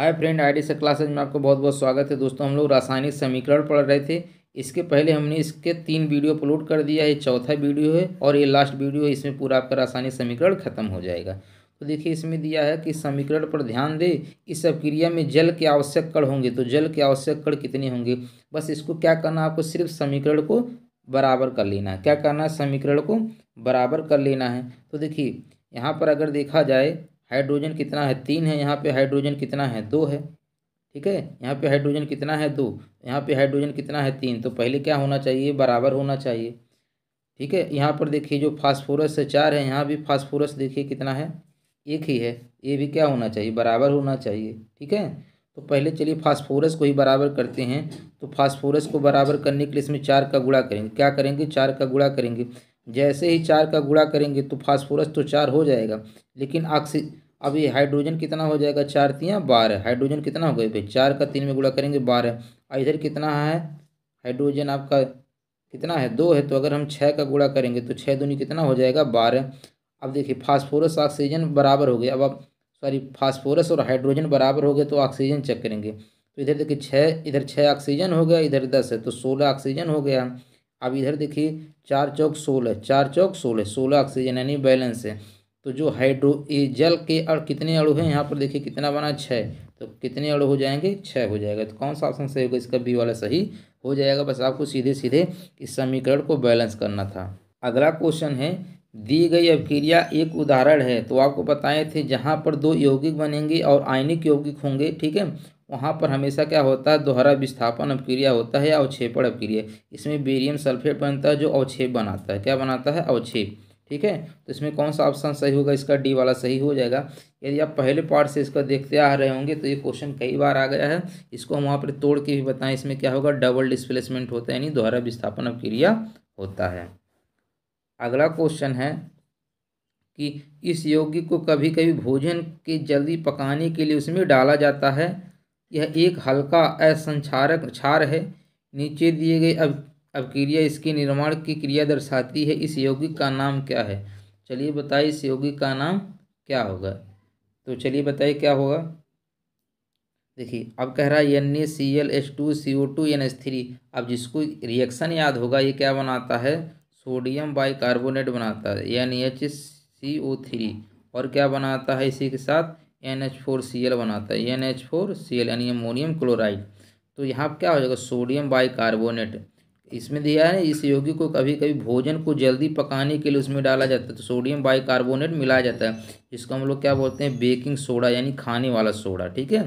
हाय friend ID से classes में आपको बहुत बहुत स्वागत है दोस्तों हम लोग रासायनिक समीकरण पढ़ रहे थे इसके पहले हमने इसके तीन वीडियो अपलोड कर दिया ये चौथा वीडियो है और ये लास्ट वीडियो है इसमें पूरा आपका रासायनिक समीकरण खत्म हो जाएगा तो देखिए इसमें दिया है कि समीकरण पर ध्यान दे इस अभिक्रिया में जल के आवश्यक कण होंगे तो जल के आवश्यक कण कितने होंगे बस इसको क्या करना आपको सिर्फ समीकरण को बराबर कर लेना है क्या करना है समीकरण को बराबर कर लेना है तो देखिए यहाँ पर अगर देखा जाए हाइड्रोजन कितना है तीन है यहाँ पे हाइड्रोजन कितना है दो है ठीक है यहाँ पे हाइड्रोजन कितना है दो यहाँ पे हाइड्रोजन कितना है तीन तो पहले क्या होना चाहिए बराबर होना चाहिए ठीक है यहाँ पर देखिए जो फास्फोरस है चार है यहाँ भी फास्फोरस देखिए कितना है एक ही है ये भी क्या होना चाहिए बराबर होना चाहिए ठीक है तो पहले चलिए फास्फोरस को ही बराबर करते हैं तो फास्फोरस को बराबर करने के लिए इसमें चार का गुड़ा करेंगे क्या करेंगे चार का गुड़ा करेंगे जैसे ही चार का गुड़ा करेंगे तो फास्फोरस तो चार हो जाएगा लेकिन ऑक्सी अब ये हाइड्रोजन कितना हो जाएगा चार तियाँ बारह हाइड्रोजन कितना हो गया भाई चार का तीन में गुड़ा करेंगे बारह और इधर कितना है हाइड्रोजन आपका कितना है दो है तो अगर हम छः का गुड़ा करेंगे तो छः दूनी कितना हो जाएगा बारह अब देखिए फास्फोरस ऑक्सीजन बराबर हो गया अब आप सॉरी फास्फोरस और हाइड्रोजन बराबर हो गए तो ऑक्सीजन चेक करेंगे तो इधर देखिए छः इधर छः ऑक्सीजन हो गया इधर दस है तो सोलह ऑक्सीजन हो गया अब इधर देखिए चार चौक सोलह चार चौक सोलह सोलह ऑक्सीजन यानी बैलेंस है तो जो हाइड्रो ए जल के अड़ कितने अड़ू हैं यहाँ पर देखिए कितना बना छः तो कितने अणु हो जाएंगे छः हो जाएगा तो कौन सा ऑप्शन सही होगा इसका बी वाला सही हो जाएगा बस आपको सीधे सीधे इस समीकरण को बैलेंस करना था अगला क्वेश्चन है दी गई अभिक्रिया एक उदाहरण है तो आपको बताए थे जहाँ पर दो यौगिक बनेंगे और आयनिक यौगिक होंगे ठीक है वहाँ पर हमेशा क्या होता है दोहरा विस्थापन अपक्रिया होता है या अवक्षेपण अपक्रिया इसमें बेरियम सल्फेट बनता है जो अवक्षेप बनाता है क्या बनाता है अवक्षेप ठीक है तो इसमें कौन सा ऑप्शन सही होगा इसका डी वाला सही हो जाएगा यदि आप पहले पार्ट से इसका देखते आ रहे होंगे तो ये क्वेश्चन कई बार आ गया है इसको हम वहाँ पर तोड़ के भी बताएं इसमें क्या होगा डबल डिस्प्लेसमेंट होता है यानी दोहरा विस्थापन अपक्रिया होता है अगला क्वेश्चन है कि इस यौगिक को कभी कभी भोजन के जल्दी पकाने के लिए उसमें डाला जाता है यह एक हल्का असंक्षारक क्षार है नीचे दिए गए अब क्रिया इसके निर्माण की क्रिया दर्शाती है इस यौगिक का नाम क्या है चलिए बताइए इस यौगिक का नाम क्या होगा तो चलिए बताइए क्या होगा देखिए अब कह रहा है N A C L H two C O two N H three अब जिसको रिएक्शन याद होगा ये क्या बनाता है सोडियम बाई कार्बोनेट बनाता है N H C O three और क्या बनाता है इसी के साथ N H four C L बनाता है N H four C L यानी अमोनियम क्लोराइड तो यहाँ क्या हो जाएगा सोडियम बाइकार्बोनेट इसमें दिया है इस यौगिक को कभी कभी भोजन को जल्दी पकाने के लिए उसमें डाला जाता है तो सोडियम बाइकार्बोनेट मिलाया जाता है जिसको हम लोग क्या बोलते हैं बेकिंग सोडा यानी खाने वाला सोडा ठीक है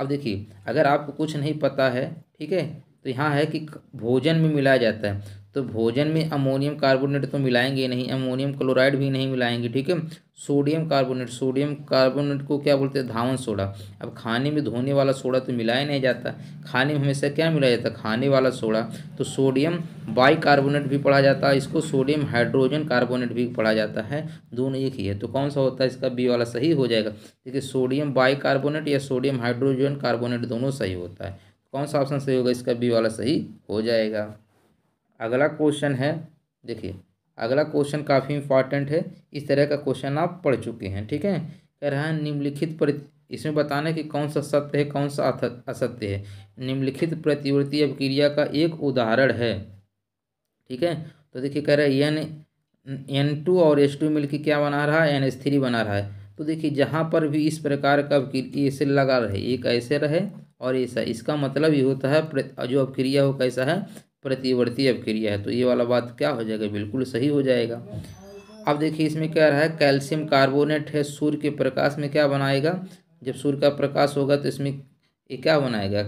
अब देखिए अगर आपको कुछ नहीं पता है ठीक है तो यहाँ है कि भोजन में मिलाया जाता है तो भोजन में अमोनियम कार्बोनेट तो मिलाएंगे नहीं अमोनियम क्लोराइड भी नहीं मिलाएंगे ठीक है सोडियम कार्बोनेट सोडियम कार्बोनेट को क्या बोलते हैं धावन सोडा अब खाने में धोने वाला सोडा तो मिलाया नहीं जाता खाने में हमेशा क्या मिलाया जाता खाने वाला सोडा तो सोडियम बाई कार्बोनेट भी पढ़ा जाता है इसको सोडियम हाइड्रोजन कार्बोनेट भी पढ़ा जाता है दोनों एक ही है तो कौन सा होता है इसका बी वाला सही हो जाएगा देखिए सोडियम बाई कार्बोनेट या सोडियम हाइड्रोजन कार्बोनेट दोनों सही होता है कौन सा ऑप्शन सही होगा इसका बी वाला सही हो जाएगा अगला क्वेश्चन है देखिए अगला क्वेश्चन काफ़ी इंपॉर्टेंट है इस तरह का क्वेश्चन आप पढ़ चुके हैं ठीक है कह रहा है निम्नलिखित प्रति इसमें बताना कि कौन सा सत्य है कौन सा असत्य है निम्नलिखित प्रतिवृत्ति अभिक्रिया का एक उदाहरण है ठीक है तो देखिए कह रहा है एन एन टू और एस टू मिलकर क्या बना रहा है एन एस थ्री बना रहा है तो देखिए जहाँ पर भी इस प्रकार का ऐसे लगा रहे एक ऐसे रहे और ऐसा इसका मतलब ये होता है जो अभिक्रिया हो कैसा है प्रतिवर्ती अपक्रिया है तो ये वाला बात क्या हो जाएगा बिल्कुल सही हो जाएगा अब देखिए इसमें क्या रहा है कैल्शियम कार्बोनेट है सूर्य के प्रकाश में क्या बनाएगा जब सूर्य का प्रकाश होगा तो इसमें ये क्या बनाएगा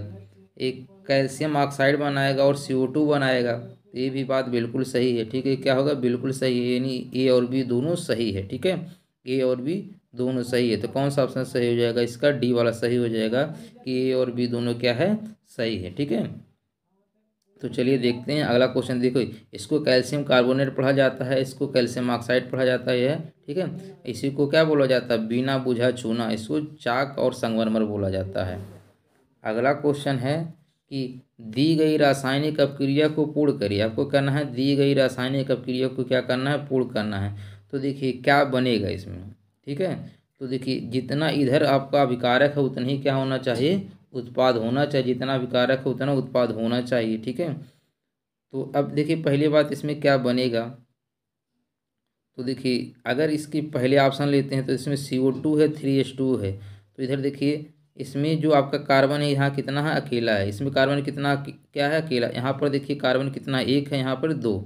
एक कैल्शियम ऑक्साइड बनाएगा और सी बनाएगा ये भी बात बिल्कुल सही है ठीक है क्या होगा बिल्कुल सही है यानी ए और बी दोनों सही है ठीक है ए और बी दोनों सही है तो कौन सा ऑप्शन सही हो जाएगा इसका डी वाला सही हो जाएगा कि ए और बी दोनों क्या है सही है ठीक है तो चलिए देखते हैं अगला क्वेश्चन देखो इसको कैल्शियम कार्बोनेट पढ़ा जाता है इसको कैल्शियम ऑक्साइड पढ़ा जाता है ठीक है इसी को क्या बोला जाता है बिना बुझा चूना इसको चाक और संगमरमर बोला जाता है अगला क्वेश्चन है कि दी गई रासायनिक अपक्रिया को पूर्ण करिए आपको करना है दी गई रासायनिक अपक्रिया को क्या करना है पूर्ण करना है तो देखिए क्या बनेगा इसमें ठीक है तो देखिए जितना इधर आपका अभिकारक है उतना ही क्या होना चाहिए उत्पाद होना चाहिए जितना भी कारक है उतना उत्पाद होना चाहिए ठीक है तो अब देखिए पहली बात इसमें क्या बनेगा तो देखिए अगर इसकी पहले ऑप्शन लेते हैं तो इसमें सी ओ टू है थ्री एस टू है तो इधर देखिए इसमें जो आपका कार्बन है यहाँ कितना है अकेला है इसमें कार्बन कितना क्या है अकेला यहाँ पर देखिए कार्बन कितना एक है यहाँ पर दो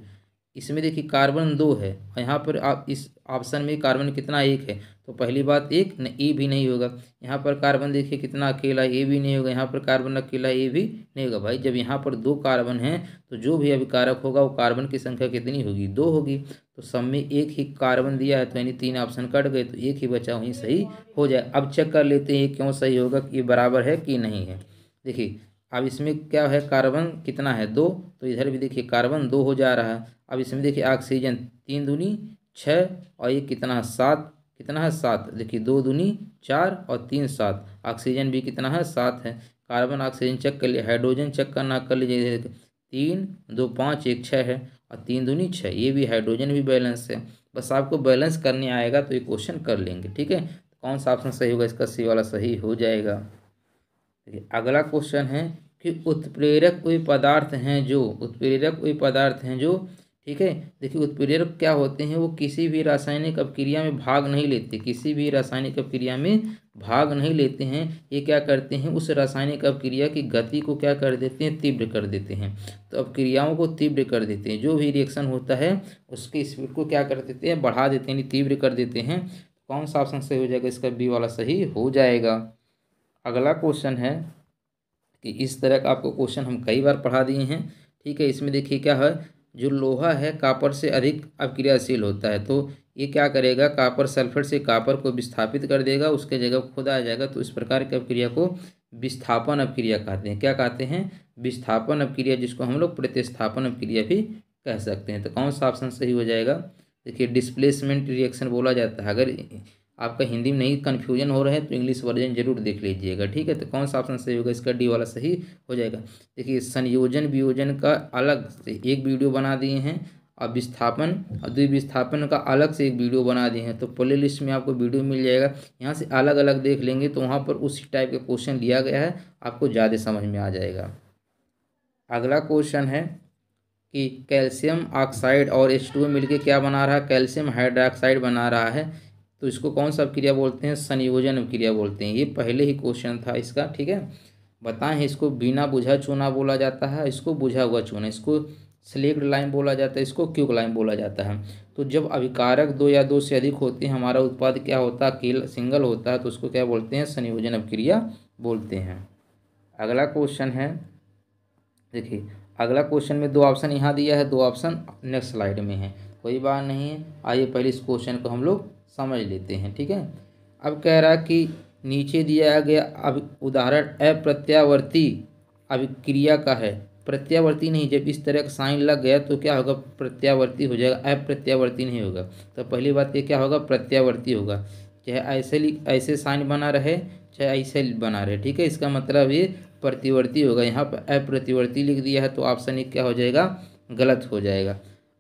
इसमें देखिए कार्बन दो है और यहाँ पर आप इस ऑप्शन में कार्बन कितना एक है तो पहली बात एक न ए भी नहीं होगा यहाँ पर कार्बन देखिए कितना अकेला ए भी नहीं होगा यहाँ पर कार्बन अकेला ए भी नहीं होगा भाई जब यहाँ पर दो कार्बन हैं तो जो भी अभिकारक होगा वो कार्बन की संख्या कितनी होगी दो होगी तो सब में एक ही कार्बन दिया है तो यानी तीन ऑप्शन कट गए तो एक ही बचा वहीं सही हो जाए अब चेक कर लेते हैं क्यों सही होगा कि बराबर है कि नहीं है देखिए अब इसमें क्या है कार्बन कितना है दो तो इधर भी देखिए कार्बन दो हो जा रहा है अब इसमें देखिए ऑक्सीजन तीन दूनी छः और ये कितना है सात कितना है सात देखिए दो दूनी चार और तीन सात ऑक्सीजन भी कितना है सात है कार्बन ऑक्सीजन चेक कर लिए हाइड्रोजन चेक करना कर लीजिए तीन दो पाँच एक छः है और तीन दूनी छः ये भी हाइड्रोजन भी बैलेंस है बस आपको बैलेंस करने आएगा तो ये क्वेश्चन कर लेंगे ठीक है कौन सा ऑप्शन सही होगा इसका सी वाला सही हो जाएगा चलिए अगला क्वेश्चन है कि उत्प्रेरक कोई पदार्थ हैं जो उत्प्रेरक कोई पदार्थ हैं जो ठीक है देखिए उत्प्रेरक क्या होते हैं वो किसी भी रासायनिक अपक्रिया में भाग नहीं लेते किसी भी रासायनिक अपक्रिया में भाग नहीं लेते हैं ये क्या करते हैं उस रासायनिक अपक्रिया की गति को क्या कर देते हैं तीव्र कर देते हैं तो अपक्रियाओं को तीव्र कर देते हैं जो भी रिएक्शन होता है उसकी स्पीड को क्या कर देते हैं बढ़ा देते हैं तीव्र कर देते हैं कौन सा ऑप्शन सही हो जाएगा इसका बी वाला सही हो जाएगा अगला क्वेश्चन है कि इस तरह का आपको क्वेश्चन हम कई बार पढ़ा दिए हैं ठीक है इसमें देखिए क्या है जो लोहा है कापर से अधिक अपक्रियाशील होता है तो ये क्या करेगा कापर सल्फेट से कापर को विस्थापित कर देगा उसके जगह खुद आ जाएगा तो इस प्रकार की अपक्रिया को विस्थापन अपक्रिया कहते हैं क्या कहते हैं विस्थापन अपक्रिया जिसको हम लोग प्रतिस्थापन अपक्रिया भी कह सकते हैं तो कौन सा ऑप्शन सही हो जाएगा देखिए डिस्प्लेसमेंट रिएक्शन बोला जाता है अगर आपका हिंदी में नहीं कन्फ्यूजन हो रहा है तो इंग्लिश वर्जन जरूर देख लीजिएगा ठीक है तो कौन सा ऑप्शन सही होगा इसका डी वाला सही हो जाएगा देखिए संयोजन वियोजन का अलग से एक वीडियो बना दिए हैं और विस्थापन और द्विविस्थापन का अलग से एक वीडियो बना दिए हैं तो प्ले लिस्ट में आपको वीडियो मिल जाएगा यहाँ से अलग अलग देख लेंगे तो वहाँ पर उसी टाइप का क्वेश्चन लिया गया है आपको ज़्यादा समझ में आ जाएगा अगला क्वेश्चन है कि कैल्शियम ऑक्साइड और एच टू मिलकर क्या बना रहा है कैल्शियम हाइड्रोक्साइड बना रहा है तो इसको कौन सा अभिक्रिया बोलते हैं संयोजन अभिक्रिया बोलते हैं ये पहले ही क्वेश्चन था इसका ठीक है बताएं इसको बिना बुझा चूना बोला जाता है इसको बुझा हुआ चूना इसको स्लेक्ट लाइन बोला जाता है इसको क्यूक लाइन बोला जाता है तो जब अभिकारक दो या दो से अधिक होते हैं हमारा उत्पाद क्या होता है केल सिंगल होता है तो उसको क्या बोलते हैं संयोजन अभिक्रिया बोलते हैं अगला क्वेश्चन है देखिए अगला क्वेश्चन में दो ऑप्शन यहाँ दिया है दो ऑप्शन नेक्स्ट स्लाइड में है कोई बात नहीं है आइए पहले इस क्वेश्चन को हम लोग समझ लेते हैं ठीक है अब कह रहा कि नीचे दिया गया अब उदाहरण अप्रत्यावर्ती अभिक्रिया का है प्रत्यावर्ती नहीं जब इस तरह का साइन लग गया तो क्या होगा प्रत्यावर्ती हो जाएगा अप्रत्यावर्ती नहीं होगा तो पहली बात ये क्या होगा प्रत्यावर्ती होगा चाहे ऐसे ऐसे साइन बना रहे चाहे ऐसे बना रहे ठीक है इसका मतलब ये प्रतिवर्ती होगा यहाँ पर अप्रतिवर्ती लिख दिया है तो ऑप्शन एक क्या हो जाएगा गलत हो जाएगा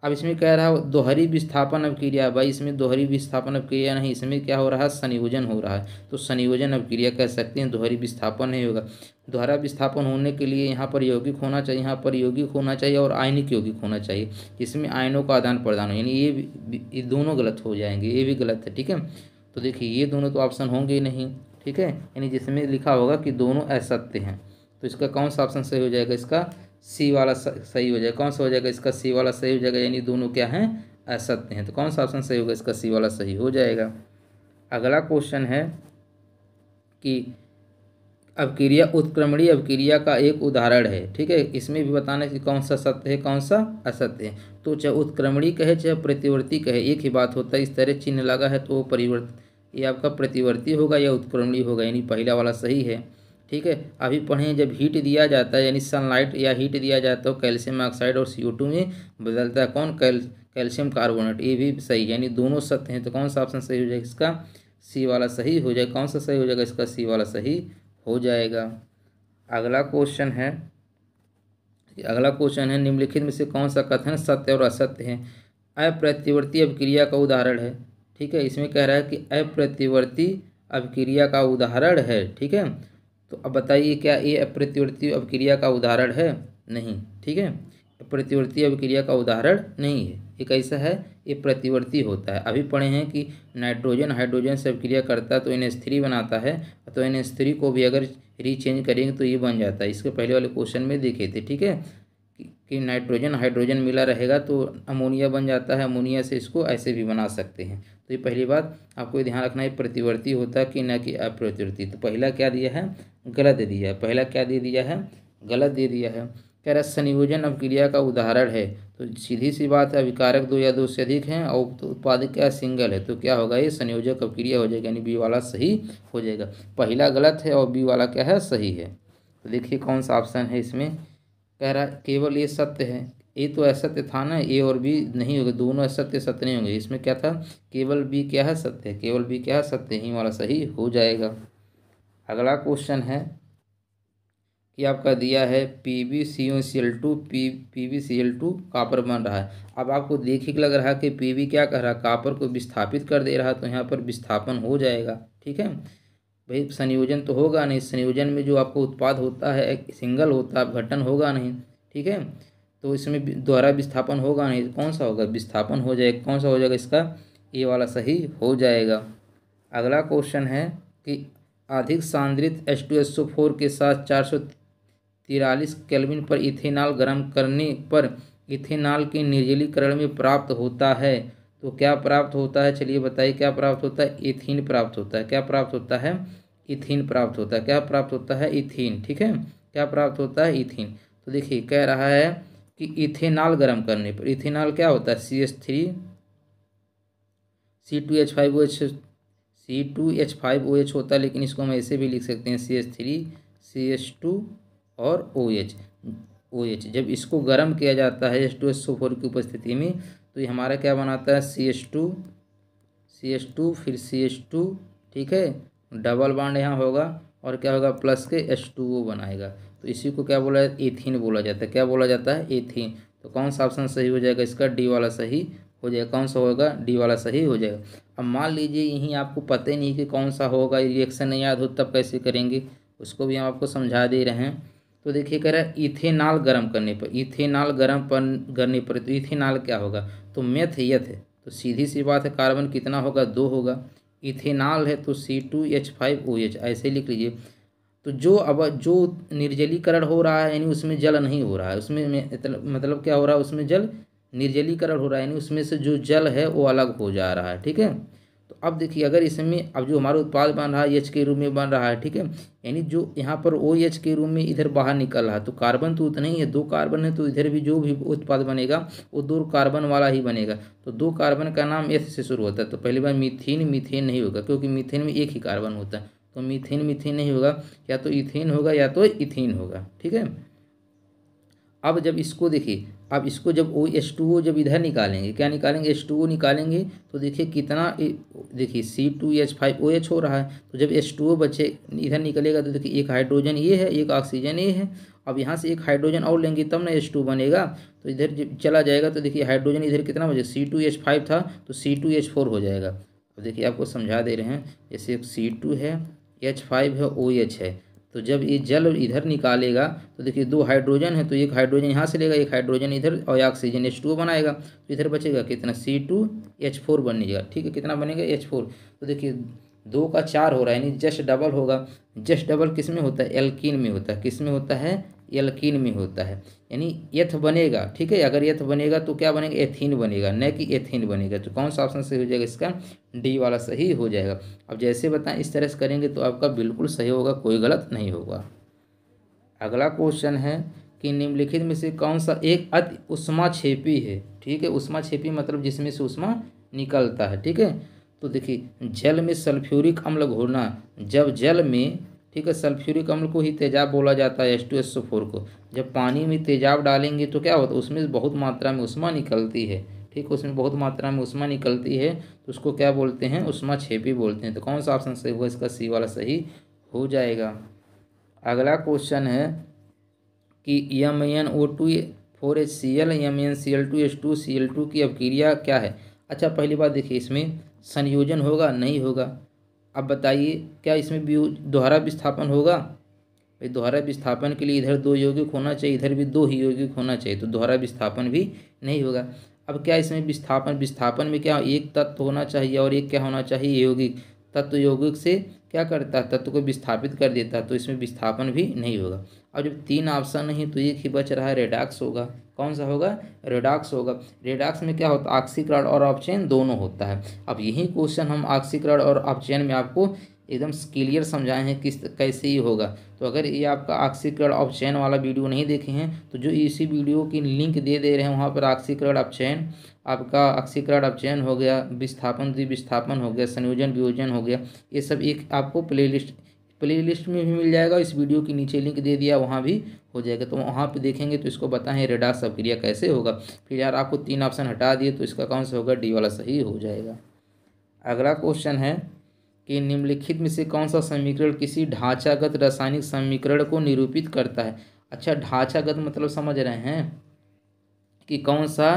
अब इसमें कह रहा है दोहरी विस्थापन क्रिया भाई इसमें दोहरी विस्थापन क्रिया नहीं इसमें क्या हो रहा है संयोजन हो रहा है तो संयोजन क्रिया कह सकते हैं दोहरी विस्थापन नहीं होगा दोहरा विस्थापन होने के लिए यहाँ पर यौगिक होना चाहिए यहाँ पर यौगिक होना चाहिए और आयनिक यौगिक होना चाहिए इसमें आयनों का आदान प्रदान हो यानी ये, ये दोनों गलत हो जाएंगे ये भी गलत है ठीक है तो देखिए ये दोनों तो ऑप्शन होंगे ही नहीं ठीक है यानी जिसमें लिखा होगा कि दोनों असत्य हैं तो इसका कौन सा ऑप्शन सही हो जाएगा इसका सी वाला सही हो जाएगा कौन सा हो जाएगा इसका सी वाला सही हो जाएगा यानी दोनों क्या हैं असत्य हैं तो कौन सा ऑप्शन सही होगा इसका सी वाला सही हो जाएगा अगला क्वेश्चन है कि अवक्रिया उत्क्रमणीय अवक्रिया का एक उदाहरण है ठीक है इसमें भी बताना है कि कौन सा सत्य है कौन सा असत्य है तो चाहे उत्क्रमणी कहे चाहे प्रतिवर्ती कहे एक ही बात होता है इस तरह चिन्ह लगा है तो वो परिवर्त ये आपका प्रतिवर्ती होगा या उत्क्रमणी होगा यानी पहला वाला सही है ठीक है अभी पढ़ें जब हीट दिया जाता है यानी सनलाइट या हीट दिया जाता है कैल्शियम ऑक्साइड और सी में बदलता है कौन कैल कैल्शियम कार्बोनेट ये भी सही यानी दोनों सत्य हैं तो कौन सा ऑप्शन सही हो जाएगा इसका सी वाला सही हो जाएगा कौन सा सही हो जाएगा इसका सी वाला सही हो जाएगा अगला क्वेश्चन है अगला क्वेश्चन है निम्नलिखित में से कौन सा कथन सत्य और असत्य है अप्रतिवर्ती अभिक्रिया का उदाहरण है ठीक है इसमें कह रहा है कि अप्रतिवर्ती अभिक्रिया का उदाहरण है ठीक है तो अब बताइए क्या ये अप्रतिवर्ती अभिक्रिया का उदाहरण है नहीं ठीक है प्रतिवर्ती अभिक्रिया का उदाहरण नहीं है ये कैसा है ये प्रतिवर्ती होता है अभी पढ़े हैं कि नाइट्रोजन हाइड्रोजन से अभिक्रिया करता है तो इन्हें स्त्री थ्री बनाता है तो इन्हें स्त्री थ्री को भी अगर रीचेंज करेंगे तो ये बन जाता है इसके पहले वाले क्वेश्चन में देखे थे ठीक है कि नाइट्रोजन हाइड्रोजन मिला रहेगा तो अमोनिया बन जाता है अमोनिया से इसको ऐसे भी बना सकते हैं तो ये पहली बात आपको ध्यान रखना है प्रतिवर्ती होता कि ना कि अप्रतिवर्ती तो पहला क्या दिया है गलत दे दिया है पहला क्या दे दिया है गलत दे दिया है कह रहा संयोजन अवक्रिया का उदाहरण है तो सीधी सी बात है अभिकारक दो या दो से अधिक हैं और उत्पादक क्या सिंगल है तो क्या होगा ये संयोजक अवक्रिया हो जाएगा यानी बी वाला सही हो जाएगा पहला गलत है और बी वाला क्या है सही है तो देखिए कौन सा ऑप्शन है इसमें कह रहा है केवल ये सत्य है ए तो असत्य था ना ए और बी नहीं होगा दोनों असत्य सत्य नहीं होंगे इसमें क्या था केवल बी क्या है सत्य है केवल बी क्या है सत्य ही वाला सही हो जाएगा अगला क्वेश्चन है कि आपका दिया है P B C O C L two P P B C L two copper बन रहा है अब आपको देखे लग रहा है कि पी बी क्या कह रहा है कापर को विस्थापित कर दे रहा है तो यहाँ पर विस्थापन हो जाएगा ठीक है भाई संयोजन तो होगा नहीं संयोजन में जो आपको उत्पाद होता है सिंगल होता है घटन होगा नहीं ठीक है तो इसमें द्वारा विस्थापन होगा नहीं तो कौन सा होगा विस्थापन हो जाएगा कौन सा हो जाएगा इसका ये वाला सही हो जाएगा अगला क्वेश्चन है कि अधिक सांद्रित H two S O four के साथ चार सौ तिरालीस कैलविन पर इथेनॉल गर्म करने पर इथेनॉल के निर्जलीकरण में प्राप्त होता है तो क्या प्राप्त होता है चलिए बताइए क्या प्राप्त होता है इथिन प्राप्त होता है क्या प्राप्त होता है इथिन प्राप्त होता है क्या प्राप्त होता है इथिन ठीक है क्या प्राप्त होता है इथिन तो देखिए कह रहा है कि इथेनॉल गर्म करने पर इथेनॉल क्या होता है C H three C two H five O H C two H five O H होता है लेकिन इसको हम ऐसे भी लिख सकते हैं C H three C H two और ओ एच ओ एच जब इसको गर्म किया जाता है एच टू एच फोर की उपस्थिति में तो ये हमारा क्या बनाता है C S two C S two फिर सी एस टू ठीक है डबल बाड यहाँ होगा और क्या होगा प्लस के एस टू वो बनाएगा तो इसी को क्या बोला जाता है एथीन बोला जाता है क्या बोला जाता है एथीन तो कौन सा ऑप्शन सही हो जाएगा इसका डी वाला सही हो जाएगा कौन सा होगा डी वाला सही हो जाएगा अब मान लीजिए यहीं आपको पता ही नहीं कि कौन सा होगा रिएक्शन नहीं याद हो तब कैसे करेंगे उसको भी हम आपको समझा दे रहे हैं तो देखिए कह रहा है इथेनॉल गर्म करने पर इथेनॉल गर्म पर करने पर तो इथेनॉल क्या होगा तो मेथ यथ है तो सीधी सी बात है कार्बन कितना होगा दो होगा इथेनॉल है तो C two H five O H ऐसे लिख लीजिए तो जो अब जो निर्जलीकरण हो रहा है यानी उसमें जल नहीं हो रहा है उसमें मतलब क्या हो रहा है उसमें जल निर्जलीकरण हो रहा है यानी उसमें से जो जल है वो अलग हो जा रहा है ठीक है तो अब देखिए अगर इसमें अब जो हमारा उत्पाद बन रहा है एच के रूप में बन रहा है ठीक है यानी जो यहाँ पर ओ एच के रूप में इधर बाहर निकल रहा है तो कार्बन तो उतना ही है दो कार्बन है तो इधर भी जो भी उत्पाद बनेगा वो दो कार्बन वाला ही बनेगा तो दो कार्बन का नाम एस से शुरू होता है तो पहली बार मिथिन मिथेन नहीं होगा क्योंकि मिथेन में एक ही कार्बन होता है तो मिथेन मिथेन नहीं होगा या तो इथेन होगा या तो इथिन होगा ठीक है अब जब इसको देखिए अब इसको जब ओ एस टू ओ जब इधर निकालेंगे क्या निकालेंगे एस टू ओ निकालेंगे तो देखिए कितना देखिए C two H five O H हो रहा है तो जब एस टू ओ बचे इधर निकलेगा तो देखिए एक हाइड्रोजन ये है एक ऑक्सीजन ये है अब यहाँ से एक हाइड्रोजन और लेंगे तब ना एस टू बनेगा तो इधर जब चला जाएगा तो देखिए हाइड्रोजन इधर कितना बचेगा सी टू एच फाइव था तो सी टू एच फोर हो जाएगा अब देखिए आपको समझा दे रहे हैं जैसे सी टू है एच फाइव है ओ एच है तो जब ये जल इधर निकालेगा तो देखिए दो हाइड्रोजन है तो एक हाइड्रोजन यहाँ से लेगा एक हाइड्रोजन इधर और ऑक्सीजन एच टू बनाएगा तो इधर बचेगा कितना सी टू एच फोर बन जाएगा ठीक है कितना बनेगा एच फोर तो देखिए दो का चार हो रहा है यानी जस्ट डबल होगा जस्ट डबल किस में होता है एल्किन में होता है किस में होता है यलकीन में होता है यानी यथ बनेगा ठीक है अगर यथ बनेगा तो क्या बनेगा एथीन बनेगा न कि एथीन बनेगा तो कौन सा ऑप्शन सही हो जाएगा इसका डी वाला सही हो जाएगा अब जैसे बताएं इस तरह से करेंगे तो आपका बिल्कुल सही होगा कोई गलत नहीं होगा अगला क्वेश्चन है कि निम्नलिखित में से कौन सा एक अति उष्मा छेपी है ठीक है उष्मा छेपी मतलब जिसमें से उष्मा निकलता है ठीक है तो देखिए जल में सल्फ्यूरिक अम्ल घोलना जब जल में ठीक है सल्फ्यूरिक अम्ल को ही तेजाब बोला जाता है एस टू एस फोर को जब पानी में तेजाब डालेंगे तो क्या होता है उसमें बहुत मात्रा में उष्मा निकलती है ठीक उसमें बहुत मात्रा में उष्मा निकलती है तो उसको क्या बोलते हैं उष्मा छेपी बोलते हैं तो कौन सा ऑप्शन सही हुआ इसका सी वाला सही हो जाएगा अगला क्वेश्चन है कि M N O two four H C L M N C L two H two C L two की अब क्रिया क्या है अच्छा पहली बात देखिए इसमें संयोजन होगा नहीं होगा अब बताइए क्या इसमें भी दोहरा विस्थापन होगा भाई दोहरा विस्थापन के लिए इधर दो यौगिक होना चाहिए इधर भी दो ही यौगिक होना चाहिए तो दोहरा विस्थापन भी नहीं होगा अब क्या इसमें विस्थापन विस्थापन में क्या एक तत्व होना चाहिए और एक क्या होना चाहिए यौगिक तत्व यौगिक से क्या करता है तत्व को विस्थापित कर देता है तो इसमें विस्थापन भी नहीं होगा अब जब तीन ऑप्शन नहीं तो एक ही बच रहा है रेडाक्स होगा कौन सा होगा रेडाक्स होगा रेडाक्स में क्या होता है ऑक्सीकरण और ऑप्शन दोनों होता है अब यही क्वेश्चन हम ऑक्सीकरण और ऑप्शन में आपको एकदम क्लियर समझाए हैं किस कैसे ही होगा तो अगर ये आपका ऑक्सीकरण ऑप्शन वाला वीडियो नहीं देखे हैं तो जो इसी वीडियो की लिंक दे दे रहे हैं वहाँ पर ऑक्सीकरण ऑप्शन आपका अक्षीकरण अपचयन हो गया विस्थापन द्विविस्थापन हो गया संयोजन वियोजन हो गया ये सब एक आपको प्ले लिस्ट प्ले लिस्ट में भी मिल जाएगा इस वीडियो के नीचे लिंक दे दिया वहाँ भी हो जाएगा तो वहाँ पे देखेंगे तो इसको बताएं रेडा सबक्रिया कैसे होगा फिर यार आपको तीन ऑप्शन हटा दिए तो इसका कौन सा होगा डी वाला सही हो जाएगा अगला क्वेश्चन है कि निम्नलिखित में से कौन सा समीकरण किसी ढांचागत रासायनिक समीकरण को निरूपित करता है अच्छा ढांचागत मतलब समझ रहे हैं कि कौन सा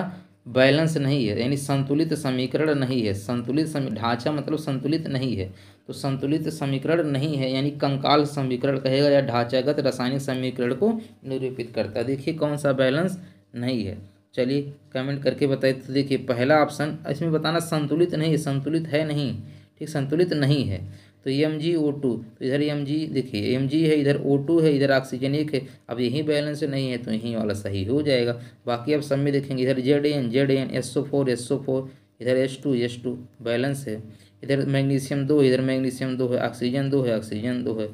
बैलेंस नहीं है यानी संतुलित समीकरण नहीं है संतुलित ढांचा मतलब संतुलित नहीं है तो संतुलित समीकरण नहीं है यानी कंकाल समीकरण कहेगा या ढांचागत रासायनिक समीकरण को निरूपित करता है देखिए कौन सा बैलेंस नहीं है चलिए कमेंट करके बताइए तो देखिए पहला ऑप्शन इसमें बताना संतुलित नहीं संतुलित है नहीं ठीक संतुलित नहीं है तो एम जी ओ टू तो इधर एम जी देखिए एम जी है इधर ओ टू है इधर ऑक्सीजन एक है अब यहीं बैलेंस नहीं है तो यहीं वाला सही हो जाएगा बाकी अब सब में देखेंगे इधर Z N Z N S O four S O four इधर S two S two balance है इधर मैग्नीशियम दो इधर मैग्नीशियम दो है ऑक्सीजन दो है ऑक्सीजन दो है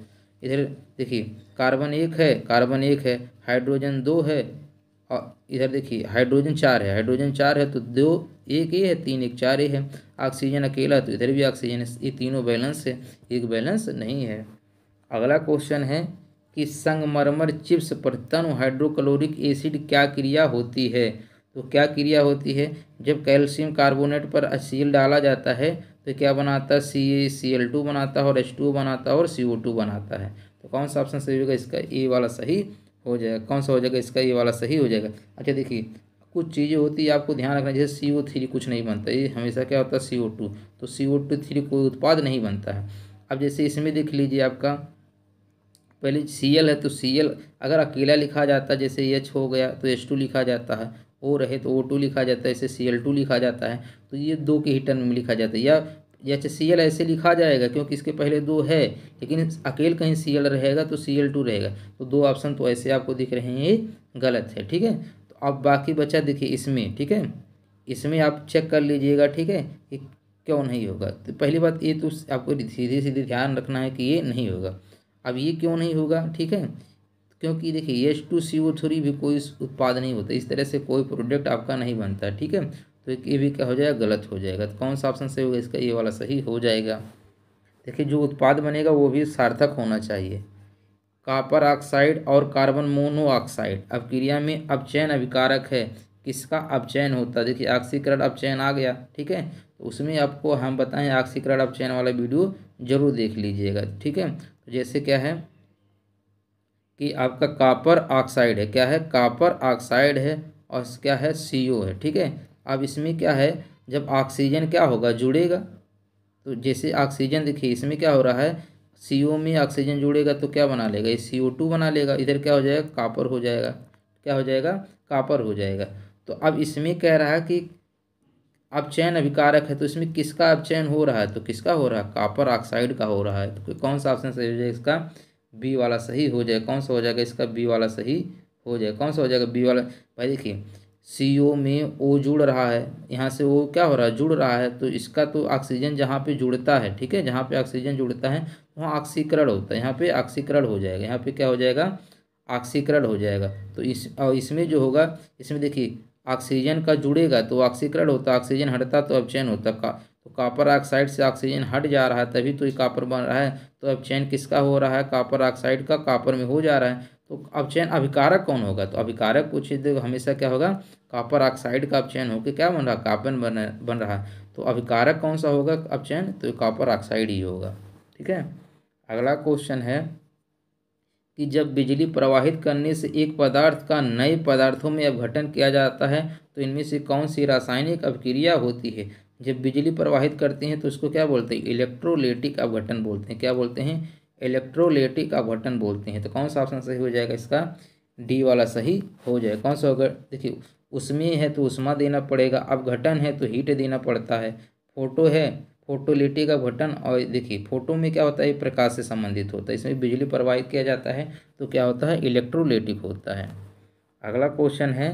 इधर देखिए कार्बन एक है कार्बन एक है हाइड्रोजन दो है और इधर देखिए हाइड्रोजन चार है हाइड्रोजन चार है तो दो एक ये है तीन एक चार ये है ऑक्सीजन अकेला तो इधर भी ऑक्सीजन है ये तीनों बैलेंस है एक बैलेंस नहीं है अगला क्वेश्चन है कि संगमरमर चिप्स पर तनु हाइड्रोक्लोरिक एसिड क्या क्रिया होती है तो क्या क्रिया होती है जब कैल्शियम कार्बोनेट पर असील डाला जाता है तो क्या बनाता है सी ए सी एल टू बनाता है और एच टू बनाता है और सी ओ टू बनाता है तो कौन सा ऑप्शन सही होगा इसका ए वाला सही हो जाएगा कौन सा हो जाएगा इसका ये वाला सही हो जाएगा अच्छा देखिए कुछ चीज़ें होती है आपको ध्यान रखना जैसे सी ओ थ्री कुछ नहीं बनता ये हमेशा क्या होता है सी ओ टू तो सी ओ टू थ्री कोई उत्पाद नहीं बनता है अब जैसे इसमें देख लीजिए आपका पहले सी एल है तो सी एल अगर अकेला लिखा जाता है जैसे एच हो गया तो एच टू लिखा जाता है ओ रहे तो ओ टू लिखा जाता है जैसे सी एल टू लिखा जाता है तो ये दो के ही टर्म में लिखा जाता है या एच सी एल ऐसे लिखा जाएगा क्योंकि इसके पहले दो है लेकिन अकेल कहीं सी एल रहेगा तो सी एल टू रहेगा तो दो ऑप्शन तो ऐसे आपको दिख रहे हैं ये गलत है ठीक है तो अब बाकी बचा देखिए इसमें ठीक है इसमें आप चेक कर लीजिएगा ठीक है कि क्यों नहीं होगा तो पहली बात ये तो आपको सीधे सीधे ध्यान रखना है कि ये नहीं होगा अब ये क्यों नहीं होगा ठीक है क्योंकि देखिए H two C O three भी कोई उत्पाद नहीं होता इस तरह से कोई प्रोडक्ट आपका नहीं बनता ठीक है तो ये भी क्या हो जाएगा गलत हो जाएगा तो कौन सा ऑप्शन सही होगा इसका ये वाला सही हो जाएगा देखिए जो उत्पाद बनेगा वो भी सार्थक होना चाहिए कापर ऑक्साइड और कार्बन मोनोऑक्साइड अब क्रिया में अपचयन अभिकारक है किसका अपचयन होता है देखिए ऑक्सीकरण अपचयन आ गया ठीक है तो उसमें आपको हम बताएं ऑक्सीकरण अपचयन वाला वीडियो जरूर देख लीजिएगा ठीक है तो जैसे क्या है कि आपका कापर ऑक्साइड है क्या है कापर ऑक्साइड है और क्या है सी है ठीक है अब इसमें क्या है जब ऑक्सीजन क्या होगा जुड़ेगा तो जैसे ऑक्सीजन देखिए इसमें क्या हो रहा है सी में ऑक्सीजन जुड़ेगा तो क्या बना लेगा ये सी बना लेगा इधर क्या हो जाएगा कापर हो जाएगा क्या हो जाएगा कापर हो जाएगा तो अब इसमें कह रहा है कि अब चयन अभिकारक है तो इसमें किसका अब चयन हो रहा है तो किसका हो रहा है कापर ऑक्साइड का हो रहा है तो कौन सा ऑप्शन सही हो जाएगा इसका बी वाला सही हो जाएगा कौन सा हो जाएगा इसका बी वाला सही हो जाएगा कौन सा हो जाएगा बी वाला भाई देखिए सी ओ में ओ जुड़ रहा है यहाँ से ओ क्या हो रहा है जुड़ रहा है तो इसका तो ऑक्सीजन जहाँ पे जुड़ता है ठीक है जहाँ पे ऑक्सीजन जुड़ता है वहाँ ऑक्सीकरण होता है यहाँ पे ऑक्सीकरण हो जाएगा यहाँ पे क्या हो जाएगा ऑक्सीकरण हो जाएगा तो इस और इसमें जो होगा इसमें देखिए ऑक्सीजन का जुड़ेगा तो ऑक्सीकरण होता है ऑक्सीजन हटता तो चैन होता का तो कापर ऑक्साइड से ऑक्सीजन हट जा रहा है तभी तो ये कापर बन रहा है तो अब चैन किसका हो रहा है कापर ऑक्साइड का कापर में हो जा रहा है तो अपचयन अभिकारक कौन होगा तो अभिकारक उचित हमेशा क्या होगा कॉपर ऑक्साइड का अपचयन होकर क्या बन रहा कार्बन बन बन रहा तो अभिकारक कौन सा होगा अपचयन तो कॉपर ऑक्साइड ही होगा ठीक है अगला क्वेश्चन है कि जब बिजली प्रवाहित करने से एक पदार्थ का नए पदार्थों में अपघटन किया जाता है तो इनमें से कौन सी रासायनिक अभिक्रिया होती है जब बिजली प्रवाहित करते हैं तो उसको क्या बोलते हैं इलेक्ट्रोलेटिक अपघटन बोलते हैं क्या बोलते हैं इलेक्ट्रोलेटिक अपघटन बोलते हैं तो कौन सा ऑप्शन सही हो जाएगा इसका डी वाला सही हो जाएगा कौन सा होगा देखिए उसमें है तो उष्मा देना पड़ेगा अपघटन है तो हीट देना पड़ता है फोटो है फोटोलिटी का घटन और देखिए फोटो में क्या होता है प्रकाश से संबंधित होता है इसमें बिजली प्रवाहित किया जाता है तो क्या होता है इलेक्ट्रोलेटिक होता है अगला क्वेश्चन है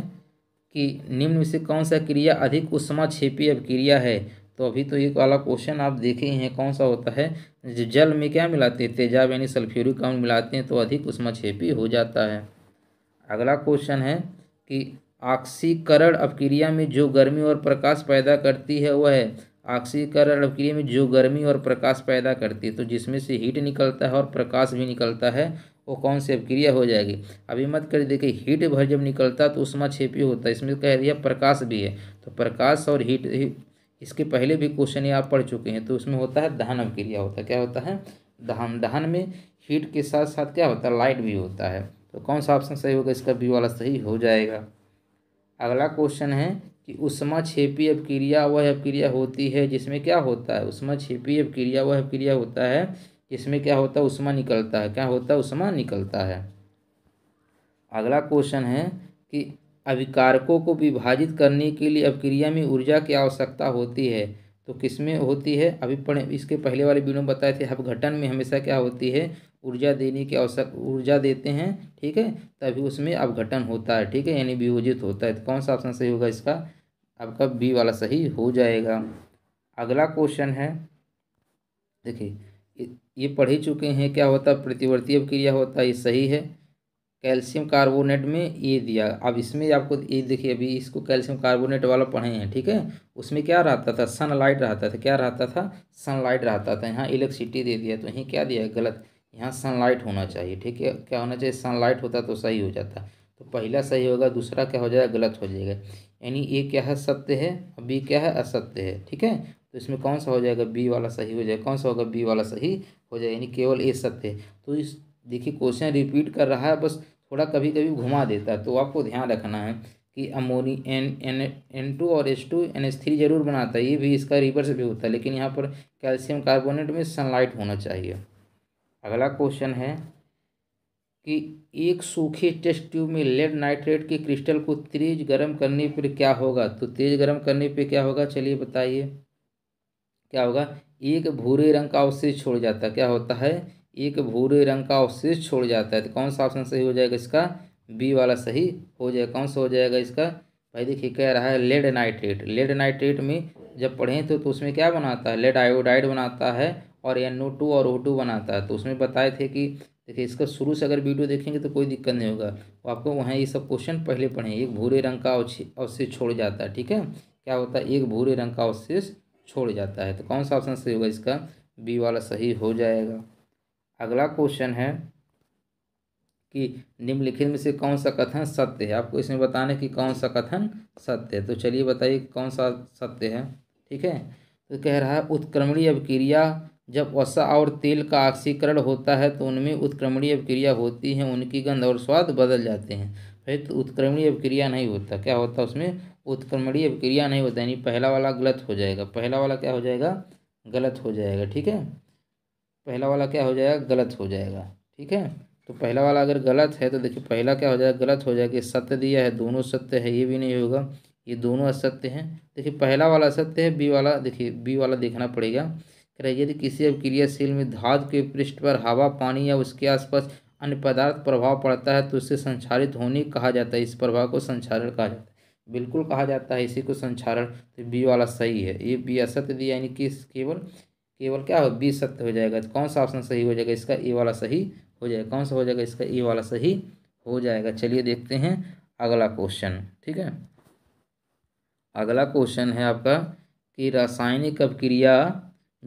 कि निम्न में से कौन सा क्रिया अधिक उष्मा अब अभिक्रिया है तो अभी तो एक वाला क्वेश्चन आप देखे हैं कौन सा होता है जल में क्या मिलाते हैं तेजाब यानी सल्फ्यूरिक अम्ल मिलाते हैं तो अधिक उष्मा छेपी हो जाता है अगला क्वेश्चन है कि ऑक्सीकरण अपक्रिया में जो गर्मी और प्रकाश पैदा करती है वह है ऑक्सीकरण अपक्रिया में जो गर्मी और प्रकाश पैदा करती है तो जिसमें से हीट निकलता है और प्रकाश भी निकलता है वो कौन सी अपक्रिया हो जाएगी अभी मत करिए देखिए हीट भर जब निकलता है तो उष्मा छेपी होता है इसमें कह दिया प्रकाश भी है तो प्रकाश और हीट इसके पहले भी क्वेश्चन ये आप पढ़ चुके हैं तो उसमें होता है दहन अभिक्रिया होता है क्या होता है दहन दहन में हीट के साथ साथ क्या होता है लाइट भी होता है तो कौन सा ऑप्शन सही होगा इसका बी वाला सही हो जाएगा अगला क्वेश्चन है कि उष्मा छेपी अपक्रिया वह अपक्रिया होती है जिसमें क्या होता है उष्मा छेपी अपक्रिया वह अपक्रिया होता है जिसमें क्या होता है उष्मा निकलता है क्या होता है उष्मा निकलता है अगला क्वेश्चन है कि अभिकारकों को विभाजित करने के लिए अभिक्रिया में ऊर्जा की आवश्यकता होती है तो किसमें होती है अभी पढ़े इसके पहले वाले वीडियो में बताए थे अपघटन में हमेशा क्या होती है ऊर्जा देने की आवश्यक ऊर्जा देते हैं ठीक है तभी उसमें अपघटन होता है ठीक है यानी वियोजित होता है तो कौन सा ऑप्शन सही होगा इसका आपका बी वाला सही हो जाएगा अगला क्वेश्चन है देखिए ये पढ़ ही चुके हैं क्या होता है प्रतिवर्ती अभिक्रिया होता है ये सही है कैल्शियम कार्बोनेट में ये दिया अब इसमें आपको ये देखिए अभी इसको कैल्शियम कार्बोनेट वाला पढ़े हैं ठीक है उसमें क्या रहता था सनलाइट रहता था क्या रहता था सनलाइट रहता था यहाँ इलेक्ट्रिसिटी दे दिया तो यहीं क्या दिया गलत यहाँ सनलाइट होना चाहिए ठीक है क्या होना चाहिए सनलाइट होता तो सही हो जाता तो पहला सही होगा दूसरा क्या हो जाएगा गलत हो जाएगा यानी ए क्या है सत्य है और बी क्या है असत्य है ठीक है तो इसमें कौन सा हो जाएगा बी वाला सही हो जाएगा कौन सा होगा बी वाला सही हो जाएगा यानी केवल ए सत्य है तो इस देखिए क्वेश्चन रिपीट कर रहा है बस थोड़ा कभी कभी घुमा देता है तो आपको ध्यान रखना है कि अमोनी एन एन एन टू और H two N H three जरूर बनाता है ये भी इसका रिवर्स भी होता है लेकिन यहाँ पर कैल्शियम कार्बोनेट में सनलाइट होना चाहिए अगला क्वेश्चन है कि एक सूखे टेस्ट ट्यूब में लेड नाइट्रेट के क्रिस्टल को तेज गर्म करने पर क्या होगा तो तेज गर्म करने पर क्या होगा चलिए बताइए क्या होगा एक भूरे रंग का अवशेष छोड़ जाता क्या होता है एक भूरे रंग का अवशेष छोड़ जाता है तो कौन सा ऑप्शन सही हो जाएगा इसका बी वाला सही हो जाएगा कौन सा हो जाएगा इसका भाई देखिए कह रहा है लेड नाइट्रेट लेड नाइट्रेट में जब पढ़ें तो, तो उसमें क्या बनाता है लेड आयोडाइड बनाता है और एन टू और ओ टू बनाता है तो उसमें बताए थे कि देखिए इसका शुरू से अगर वीडियो देखेंगे तो कोई दिक्कत नहीं होगा तो आपको वहाँ ये सब क्वेश्चन पहले पढ़ें एक भूरे रंग का अवशेष छोड़ जाता है ठीक है क्या होता है एक भूरे रंग का अवशेष छोड़ जाता है तो कौन सा ऑप्शन सही होगा इसका बी वाला सही हो जाएगा अगला क्वेश्चन है कि निम्नलिखित में से कौन सा कथन सत्य है आपको इसमें बताने की कि कौन सा कथन सत्य है तो चलिए बताइए कौन सा सत्य है ठीक है तो कह रहा है उत्क्रमणीय अभिक्रिया जब वसा और तेल का ऑक्सीकरण होता है तो उनमें उत्क्रमणीय अभिक्रिया होती है उनकी गंध और स्वाद बदल जाते हैं भाई तो उत्क्रमणीय अभिक्रिया नहीं होता क्या होता उसमें उत्क्रमणीय अभिक्रिया नहीं होता यानी पहला वाला गलत हो जाएगा पहला वाला क्या हो जाएगा गलत हो जाएगा ठीक है पहला वाला क्या हो जाएगा गलत हो जाएगा ठीक है तो पहला वाला अगर गलत है तो देखिए पहला क्या हो जाएगा गलत हो जाएगा सत्य दिया है दोनों सत्य है ये भी नहीं होगा ये दोनों असत्य हैं देखिए पहला वाला सत्य है बी वाला देखिए बी वाला देखना पड़ेगा कह यदि किसी अभिक्रियाशील में धातु के पृष्ठ पर हवा पानी या उसके आसपास अन्य पदार्थ प्रभाव पड़ता है तो उसे संचारित होने कहा जाता है इस प्रभाव को संचारण कहा जाता है बिल्कुल कहा जाता है इसी को संचारण तो बी वाला सही है ये बी असत्य दिया यानी कि केवल केवल क्या हो बी सत्य हो जाएगा तो कौन सा ऑप्शन सही हो जाएगा इसका ए वाला सही हो जाएगा कौन सा हो जाएगा इसका ए वाला सही हो जाएगा चलिए देखते हैं अगला क्वेश्चन ठीक है अगला क्वेश्चन है आपका कि रासायनिक अपक्रिया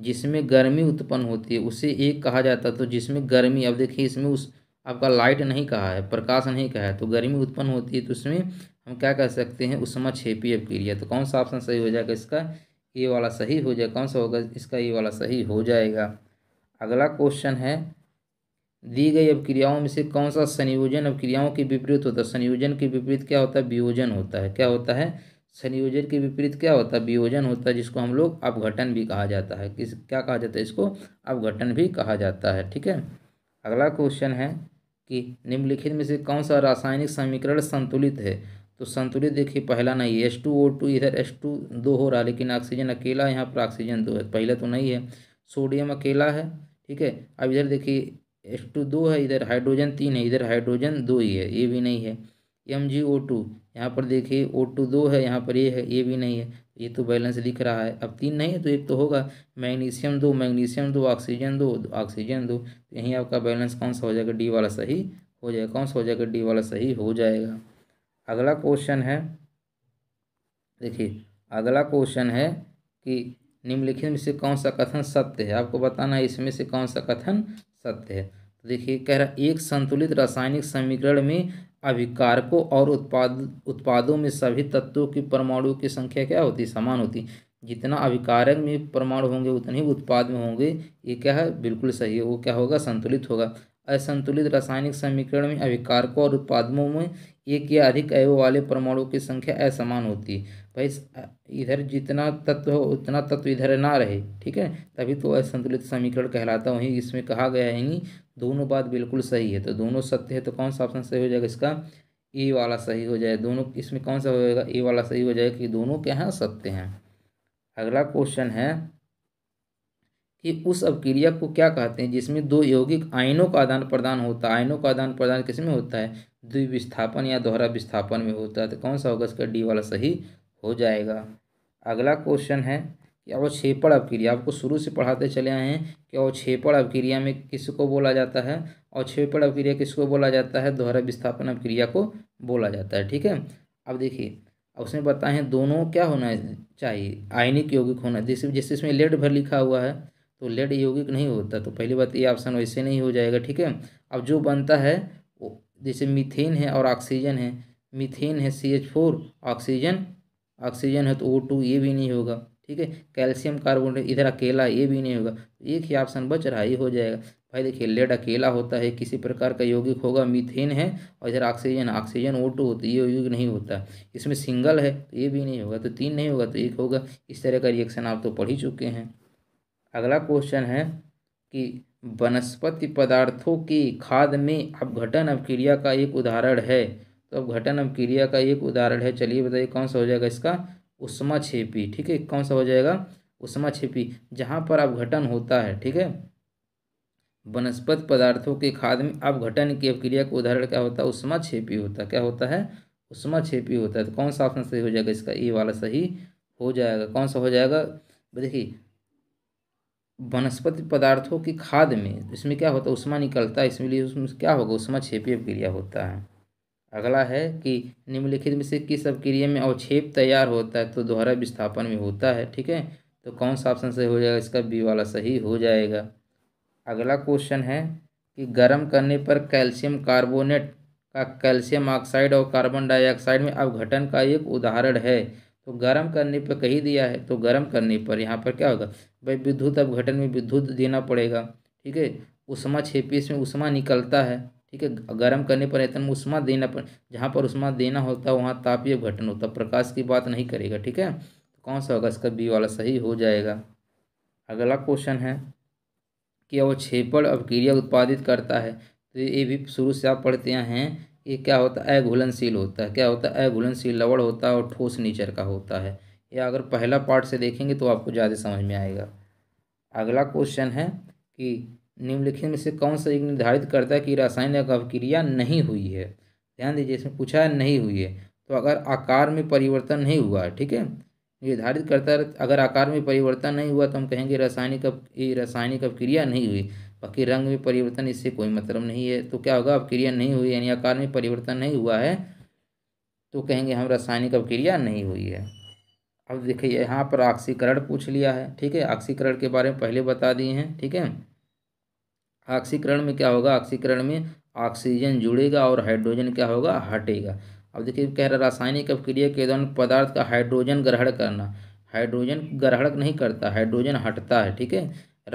जिसमें गर्मी उत्पन्न होती है उसे एक कहा जाता है तो जिसमें गर्मी अब देखिए इसमें उस आपका लाइट नहीं कहा है प्रकाश नहीं कहा है तो गर्मी उत्पन्न होती है तो उसमें हम क्या कह सकते हैं उषमा छेपी अपक्रिया तो कौन सा ऑप्शन सही हो जाएगा इसका ये वाला सही हो जाए कौन सा होगा इसका ये वाला सही हो जाएगा अगला क्वेश्चन है दी गई अब क्रियाओं में से कौन सा संयोजन अब क्रियाओं के विपरीत होता है संयोजन के विपरीत क्या होता है वियोजन होता है क्या होता है संयोजन के विपरीत क्या होता है वियोजन होता है जिसको हम लोग अपघटन भी कहा जाता है किस क्या कहा जाता है इसको अपघटन भी कहा जाता है ठीक है अगला क्वेश्चन है कि निम्नलिखित में से कौन सा रासायनिक समीकरण संतुलित है तो संतुलित देखिए पहला नहीं है एस टू ओ टू इधर एस टू दो हो रहा है लेकिन ऑक्सीजन अकेला यहाँ पर ऑक्सीजन दो है तो पहला तो नहीं है सोडियम अकेला है ठीक है अब इधर देखिए एस टू दो है इधर हाइड्रोजन तीन है इधर हाइड्रोजन दो ही है ये भी नहीं है एम जी ओ टू यहाँ पर देखिए ओ टू दो है यहाँ पर ये है ये भी नहीं है ये तो बैलेंस दिख रहा है अब तीन नहीं है तो एक तो होगा मैग्नीशियम दो मैग्नीशियम दो ऑक्सीजन दो ऑक्सीजन दो तो यहीं आपका बैलेंस कौन सा हो जाएगा डी वाला सही हो जाएगा कौन सा हो जाएगा डी वाला सही हो जाएगा अगला क्वेश्चन है देखिए अगला क्वेश्चन है कि निम्नलिखित में से कौन सा कथन सत्य है आपको बताना है इसमें से कौन सा कथन सत्य है तो देखिए कह रहा एक संतुलित रासायनिक समीकरण में अभिकारकों और उत्पाद उत्पादों में सभी तत्वों की परमाणु की संख्या क्या होती समान होती जितना अभिकारक में परमाणु होंगे उतने ही उत्पाद में होंगे ये क्या है बिल्कुल सही है वो क्या होगा संतुलित होगा असंतुलित रासायनिक समीकरण में अभिकारकों और उत्पादों में एक या अधिक अयो वाले परमाणु की संख्या असमान होती है भाई इधर जितना तत्व हो उतना तत्व इधर ना रहे ठीक है तभी तो असंतुलित समीकरण कहलाता वहीं इसमें कहा गया है कि दोनों बात बिल्कुल सही है तो दोनों सत्य है तो कौन सा ऑप्शन सही हो जाएगा इसका ए वाला सही हो जाए दोनों इसमें कौन सा हो जाएगा ए वाला सही हो जाएगा कि दोनों क्या हैं सत्य हैं अगला क्वेश्चन है कि उस अभिक्रिया को क्या कहते हैं जिसमें दो यौगिक आयनों का आदान प्रदान होता है आयनों का आदान प्रदान किसमें होता है द्विविस्थापन या दोहरा विस्थापन में होता है तो कौन सा होगा इसका डी वाला सही हो जाएगा अगला क्वेश्चन है कि अवक्षेपण अभिक्रिया आपको शुरू से पढ़ाते चले आए हैं कि अवक्षेपण अभिक्रिया में किसको बोला जाता है अवक्षेपण अभिक्रिया किसको बोला जाता है दोहरा विस्थापन अभिक्रिया को बोला जाता है ठीक है अब देखिए उसमें बताएं दोनों क्या होना चाहिए आयनिक यौगिक होना जैसे जैसे इसमें लेड भर लिखा हुआ है तो लेड यौगिक नहीं होता तो पहली बात ये ऑप्शन वैसे नहीं हो जाएगा ठीक है अब जो बनता है वो जैसे मीथेन है और ऑक्सीजन है मीथेन है C H four oxygen oxygen है तो ओ टू ये भी नहीं होगा ठीक है कैल्शियम कार्बोनेट इधर अकेला ये भी नहीं होगा तो एक ही ऑप्शन बच रहा ही ये हो जाएगा भाई देखिए लेड अकेला होता है किसी प्रकार का यौगिक होगा मीथेन है और इधर ऑक्सीजन ऑक्सीजन ओ टू होती है ये यौगिक नहीं होता इसमें सिंगल है तो ये भी नहीं होगा तो तीन नहीं होगा तो एक होगा इस तरह का रिएक्शन आप तो पढ़ ही चुके हैं अगला क्वेश्चन है कि वनस्पति पदार्थों की खाद में अपघटन अवक्रिया का एक उदाहरण है तो अपघटन अवक्रिया का एक उदाहरण है चलिए बताइए कौन सा हो जाएगा इसका उष्मा छेपी ठीक है कौन सा हो जाएगा उष्मा छेपी जहाँ पर अपघटन होता है ठीक है वनस्पत पदार्थों के खाद में अपघटन की अवक्रिया का उदाहरण क्या होता है उष्मा छेपी होता है क्या होता है उष्मा छेपी होता है तो कौन सा ऑप्शन सही हो जाएगा इसका ई वाला सही हो जाएगा कौन सा हो जाएगा देखिए वनस्पति पदार्थों की खाद में इसमें क्या होता है उष्मा निकलता है इसमें लिए उसमें क्या होगा उष्मा क्षेपीय क्रिया होता है अगला है कि निम्नलिखित में से किस क्रिया में अवक्षेप तैयार होता है तो दोहरा विस्थापन में होता है ठीक है तो कौन सा ऑप्शन सही हो जाएगा इसका बी वाला सही हो जाएगा अगला क्वेश्चन है कि गर्म करने पर कैल्शियम कार्बोनेट का कैल्शियम ऑक्साइड और कार्बन डाइऑक्साइड में अवघटन का एक उदाहरण है तो गर्म करने पर कही दिया है तो गर्म करने पर यहाँ पर क्या होगा भाई विद्युत अपघटन में विद्युत देना पड़ेगा ठीक है उष्मा छेपीस में उष्मा निकलता है ठीक है गर्म करने पर एतन में उष्मा देना पर जहाँ पर उष्मा देना होता है वहाँ तापीय अवघटन होता प्रकाश की बात नहीं करेगा ठीक है तो कौन सा होगा इसका बी वाला सही हो जाएगा अगला क्वेश्चन है कि छेपड़ अवक्रिया उत्पादित करता है तो ये भी शुरू से आप पढ़ते हैं ये क्या होता है अघुलनशील होता है क्या होता है अघुलनशील लवण होता है और ठोस नेचर का होता है या अगर पहला पार्ट से देखेंगे तो आपको ज़्यादा समझ में आएगा अगला क्वेश्चन है कि निम्नलिखित में से कौन सा एक निर्धारित करता है कि रासायनिक अभिक्रिया नहीं हुई है ध्यान दीजिए इसमें पूछा है नहीं हुई है तो अगर आकार में परिवर्तन नहीं हुआ ठीक है निर्धारित करता अगर आकार में परिवर्तन नहीं हुआ तो हम कहेंगे रासायनिक ये रासायनिक अभिक्रिया नहीं हुई बाकी रंग में परिवर्तन इससे कोई मतलब नहीं है तो क्या होगा अवक्रिया नहीं हुई यानी आकार में परिवर्तन नहीं हुआ है तो कहेंगे हम रासायनिक अपक्रिया नहीं हुई है अब देखिए यहाँ पर ऑक्सीकरण पूछ लिया है ठीक है ऑक्सीकरण के बारे में पहले बता दिए हैं ठीक है ऑक्सीकरण में क्या होगा ऑक्सीकरण में ऑक्सीजन जुड़ेगा और हाइड्रोजन क्या होगा हटेगा अब देखिए कह रहा रासायनिक अपक्रिया के दौरान पदार्थ का हाइड्रोजन ग्रहण करना हाइड्रोजन ग्रहण नहीं करता हाइड्रोजन हटता है ठीक है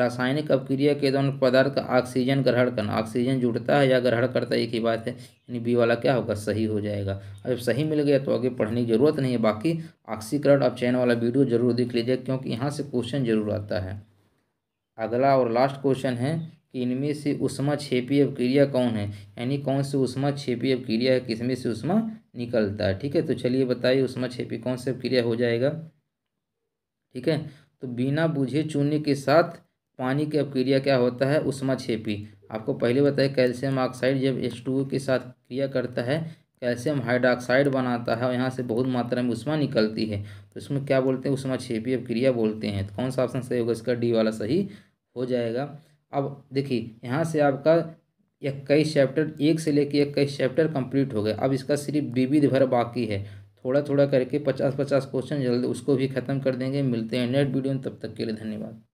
रासायनिक अपक्रिया के दौरान पदार्थ का ऑक्सीजन ग्रहण करना ऑक्सीजन जुड़ता है या ग्रहण करता है एक ही बात है यानी बी वाला क्या होगा सही हो जाएगा अब सही मिल गया तो आगे पढ़ने की जरूरत नहीं है बाकी ऑक्सीकरण अब चैन वाला वीडियो जरूर देख लीजिए क्योंकि यहाँ से क्वेश्चन जरूर आता है अगला और लास्ट क्वेश्चन है कि इनमें से उष्मा छेपी अपक्रिया कौन है यानी कौन सी उष्मा छेपी अपक्रिया है किसमें से उष्मा निकलता है ठीक है तो चलिए बताइए उष्मा छेपी कौन से अपक्रिया हो जाएगा ठीक है तो बिना बूझे चूने के साथ पानी की अपक्रिया क्या होता है उष्मा छेपी आपको पहले बताया कैल्शियम ऑक्साइड जब एच टू के साथ क्रिया करता है कैल्शियम हाइड्रॉक्साइड बनाता है और यहाँ से बहुत मात्रा में उष्मा निकलती है तो इसमें क्या बोलते हैं उष्मा छेपी अपक्रिया बोलते हैं तो कौन सा ऑप्शन सही होगा इसका डी वाला सही हो जाएगा अब देखिए यहाँ से आपका इक्कीस चैप्टर एक से लेकर इक्कीस चैप्टर कंप्लीट हो गया अब इसका सिर्फ विविध भर बाकी है थोड़ा थोड़ा करके पचास पचास क्वेश्चन जल्द उसको भी ख़त्म कर देंगे मिलते हैं नेक्स्ट वीडियो में तब तक के लिए धन्यवाद